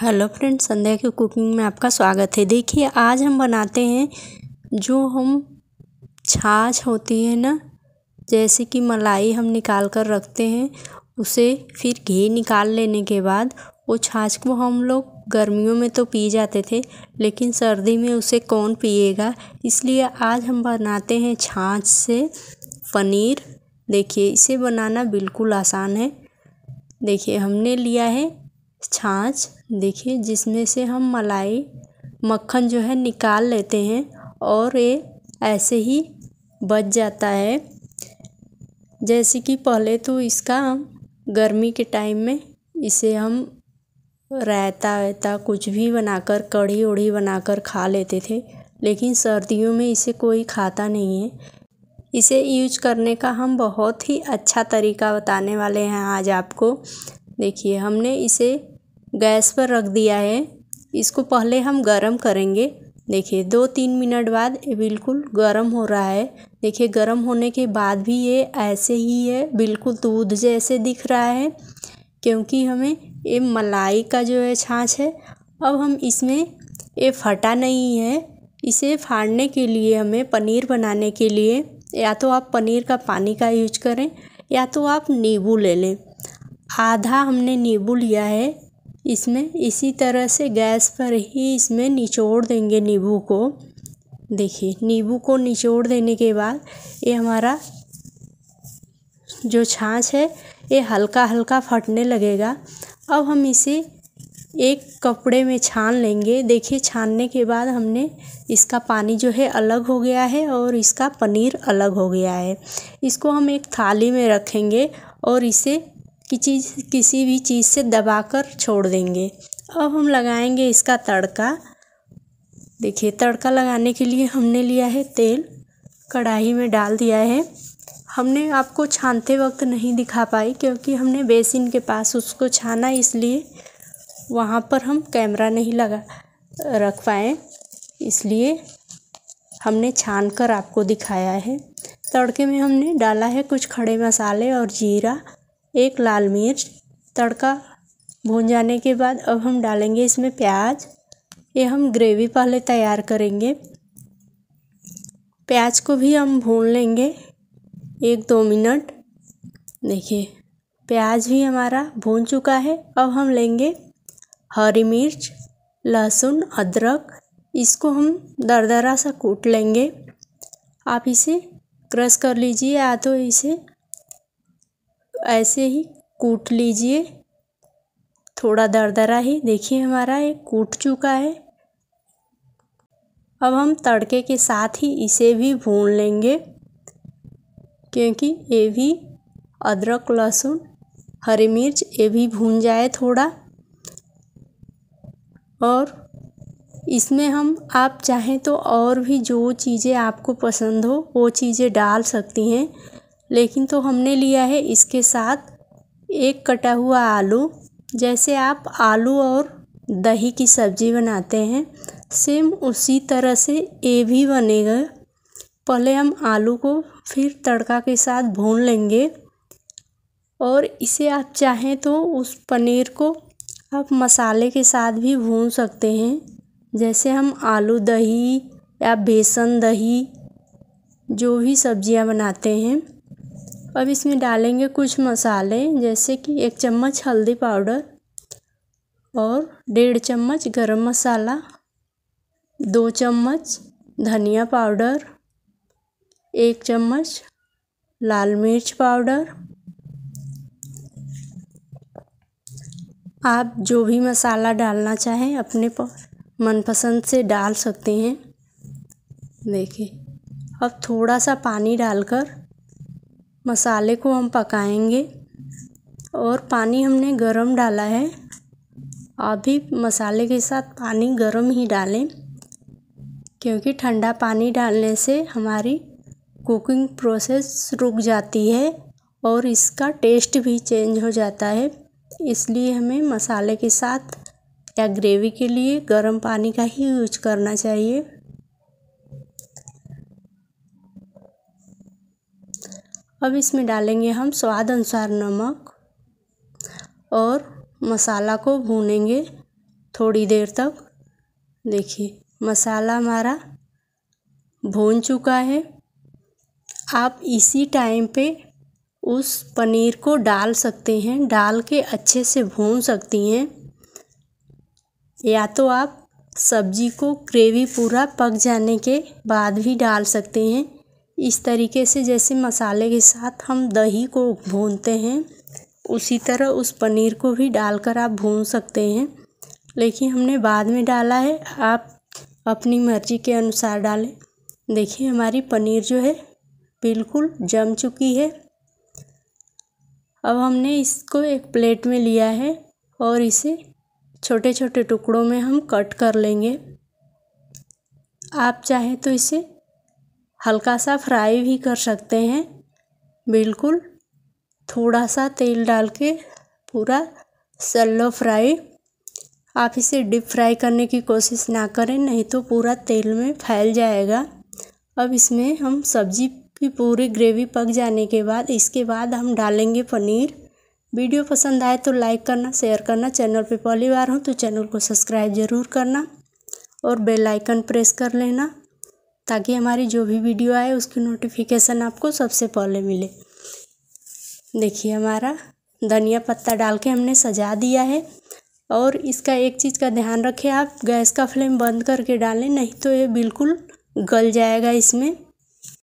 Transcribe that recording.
hello friends संध्या की cooking में आपका स्वागत है देखिए आज हम बनाते हैं जो हम छाछ होती है ना जैसे कि मलाई हम निकाल कर रखते हैं उसे फिर घी निकाल लेने के बाद वो छाछ को हम लोग गर्मियों में तो पी जाते थे लेकिन सर्दी में उसे कौन पिएगा इसलिए आज हम बनाते हैं छाछ से पनीर देखिए इसे बनाना बिल्कुल आसान है देखिए हमने लिया है छाछ देखिए जिसमें से हम मलाई मक्खन जो है निकाल लेते हैं और ये ऐसे ही बच जाता है जैसे कि पहले तो इसका हम गर्मी के टाइम में इसे हम रायता वायता कुछ भी बनाकर कढ़ी उढ़ी बनाकर खा लेते थे लेकिन सर्दियों में इसे कोई खाता नहीं है इसे यूज करने का हम बहुत ही अच्छा तरीका बताने वाले हैं आज आपको देखिए हमने इसे गैस पर रख दिया है इसको पहले हम गरम करेंगे देखिए दो तीन मिनट बाद ये बिल्कुल गर्म हो रहा है देखिए गर्म होने के बाद भी ये ऐसे ही है बिल्कुल दूध जैसे दिख रहा है क्योंकि हमें ये मलाई का जो है छाछ है अब हम इसमें ये फटा नहीं है इसे फाड़ने के लिए हमें पनीर बनाने के लिए या तो आप पनीर का पानी का यूज करें या तो आप नींबू ले लें आधा हमने नींबू लिया है इसमें इसी तरह से गैस पर ही इसमें निचोड़ देंगे नींबू को देखिए नींबू को निचोड़ देने के बाद ये हमारा जो छाछ है ये हल्का हल्का फटने लगेगा अब हम इसे एक कपड़े में छान लेंगे देखिए छानने के बाद हमने इसका पानी जो है अलग हो गया है और इसका पनीर अलग हो गया है इसको हम एक थाली में रखेंगे और इसे कि चीज़ किसी भी चीज़ से दबाकर छोड़ देंगे अब हम लगाएंगे इसका तड़का देखिए तड़का लगाने के लिए हमने लिया है तेल कढ़ाई में डाल दिया है हमने आपको छानते वक्त नहीं दिखा पाई क्योंकि हमने बेसिन के पास उसको छाना इसलिए वहाँ पर हम कैमरा नहीं लगा रख पाए इसलिए हमने छान कर आपको दिखाया है तड़के में हमने डाला है कुछ खड़े मसाले और जीरा एक लाल मिर्च तड़का भून जाने के बाद अब हम डालेंगे इसमें प्याज ये हम ग्रेवी पहले तैयार करेंगे प्याज को भी हम भून लेंगे एक दो मिनट देखिए प्याज भी हमारा भून चुका है अब हम लेंगे हरी मिर्च लहसुन अदरक इसको हम दरदरा सा कूट लेंगे आप इसे क्रश कर लीजिए या तो इसे ऐसे ही कूट लीजिए थोड़ा दरदरा ही देखिए हमारा ये कूट चुका है अब हम तड़के के साथ ही इसे भी भून लेंगे क्योंकि ये भी अदरक लहसुन हरी मिर्च ये भी भून जाए थोड़ा और इसमें हम आप चाहें तो और भी जो चीज़ें आपको पसंद हो वो चीज़ें डाल सकती हैं लेकिन तो हमने लिया है इसके साथ एक कटा हुआ आलू जैसे आप आलू और दही की सब्ज़ी बनाते हैं सेम उसी तरह से ये भी बनेगा पहले हम आलू को फिर तड़का के साथ भून लेंगे और इसे आप चाहें तो उस पनीर को आप मसाले के साथ भी भून सकते हैं जैसे हम आलू दही या बेसन दही जो भी सब्जियां बनाते हैं अब इसमें डालेंगे कुछ मसाले जैसे कि एक चम्मच हल्दी पाउडर और डेढ़ चम्मच गरम मसाला दो चम्मच धनिया पाउडर एक चम्मच लाल मिर्च पाउडर आप जो भी मसाला डालना चाहें अपने मनपसंद से डाल सकते हैं देखिए अब थोड़ा सा पानी डालकर मसाले को हम पकाएंगे और पानी हमने गरम डाला है आप भी मसाले के साथ पानी गरम ही डालें क्योंकि ठंडा पानी डालने से हमारी कुकिंग प्रोसेस रुक जाती है और इसका टेस्ट भी चेंज हो जाता है इसलिए हमें मसाले के साथ या ग्रेवी के लिए गर्म पानी का ही यूज करना चाहिए अब इसमें डालेंगे हम स्वाद अनुसार नमक और मसाला को भूनेंगे थोड़ी देर तक देखिए मसाला हमारा भून चुका है आप इसी टाइम पे उस पनीर को डाल सकते हैं डाल के अच्छे से भून सकती हैं या तो आप सब्जी को ग्रेवी पूरा पक जाने के बाद भी डाल सकते हैं इस तरीके से जैसे मसाले के साथ हम दही को भूनते हैं उसी तरह उस पनीर को भी डालकर आप भून सकते हैं लेकिन हमने बाद में डाला है आप अपनी मर्ज़ी के अनुसार डालें देखिए हमारी पनीर जो है बिल्कुल जम चुकी है अब हमने इसको एक प्लेट में लिया है और इसे छोटे छोटे टुकड़ों में हम कट कर लेंगे आप चाहें तो इसे हल्का सा फ्राई भी कर सकते हैं बिल्कुल थोड़ा सा तेल डाल के पूरा सल्लो फ्राई आप इसे डिप फ्राई करने की कोशिश ना करें नहीं तो पूरा तेल में फैल जाएगा अब इसमें हम सब्जी की पूरी ग्रेवी पक जाने के बाद इसके बाद हम डालेंगे पनीर वीडियो पसंद आए तो लाइक करना शेयर करना चैनल पे पहली बार हो तो चैनल को सब्सक्राइब ज़रूर करना और बेल आइकन प्रेस कर लेना ताकि हमारी जो भी वीडियो आए उसकी नोटिफिकेशन आपको सबसे पहले मिले देखिए हमारा धनिया पत्ता डाल के हमने सजा दिया है और इसका एक चीज़ का ध्यान रखें आप गैस का फ्लेम बंद करके डालें नहीं तो ये बिल्कुल गल जाएगा इसमें